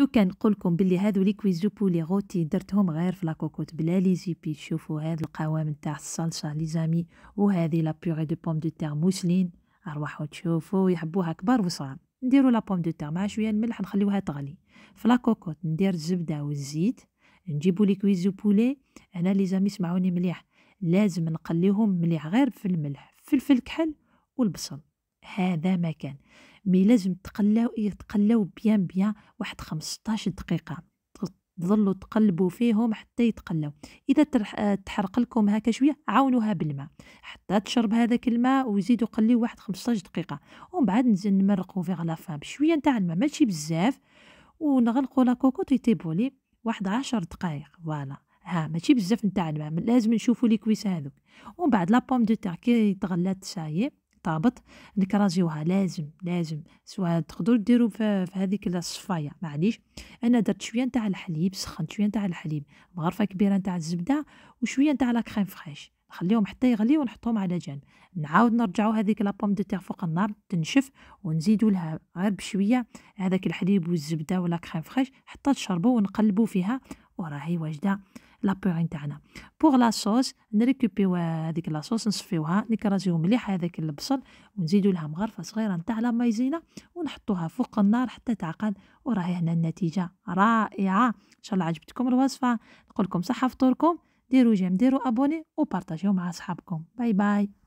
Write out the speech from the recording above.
لو كان نقولكم بلي هادو لي كويزوبو بولي غوتي درتهم غير في لاكوكوت بلا لي زيبي شوفوا هاد القوام نتاع الصلصه لي زامي وهذه لا بيغي دو بوم دو تيغ موسلين أرواحو تشوفوا يحبوها كبار وصغار نديرو لا بوم دو تيغ مع شويه الملح نخليوها تغلي في لاكوكوت ندير الزبده والزيت نجيبو لي كويزو بولي هنا لي زامي سمعوني مليح لازم نقليهم مليح غير في الملح فلفل كحل والبصل هذا ما كان مي لازم تقلاو يتقلاو إيه، بيان بيان واحد 15 دقيقه تظلوا تقلبوا فيهم حتى يتقلاو اذا تحرق لكم هكا شويه عاونوها بالماء حتى تشرب هذاك الماء وزيدوا قليو واحد 15 دقيقه ومن بعد نزيد نمرقوا فيغ لافام بشويه نتاع الماء ماشي بزاف ونغلقوا لا كوكوط تيبولي واحد 10 دقائق فوالا ها ماشي بزاف نتاع الماء لازم نشوفوا لي كويس هذوك ومن بعد لا بوم دو تاع كي تغلات سايي الطابط نكراجيوها لازم لازم سواء تقدروا ديروا في, في هذيك الصفايه معليش انا درت شويه نتاع الحليب سخنت شويه نتاع الحليب مغرفه كبيره نتاع الزبده وشويه نتاع لا كريم فريش نخليهم حتى يغليو ونحطهم على جنب نعاود نرجعو هذيك لا بوم دو تيغ فوق النار تنشف ونزيدو لها غير بشويه هذاك الحليب والزبده ولا كريم فريش حتى تشربو ونقلبو فيها وراهي واجده لا بوغ نتاعنا بوغ لا صوص نريكوبيو هذيك صوص نصفيوها نكراجيو مليح هذاك البصل ونزيدو لها مغرفه صغيره نتاع لا مايزينا ونحطوها فوق النار حتى تعقل وراهي هنا النتيجه رائعه ان شاء الله عجبتكم الوصفه نقول لكم صحه فطوركم ديروا جيم ديروا ابوني وبارطاجيو مع اصحابكم باي باي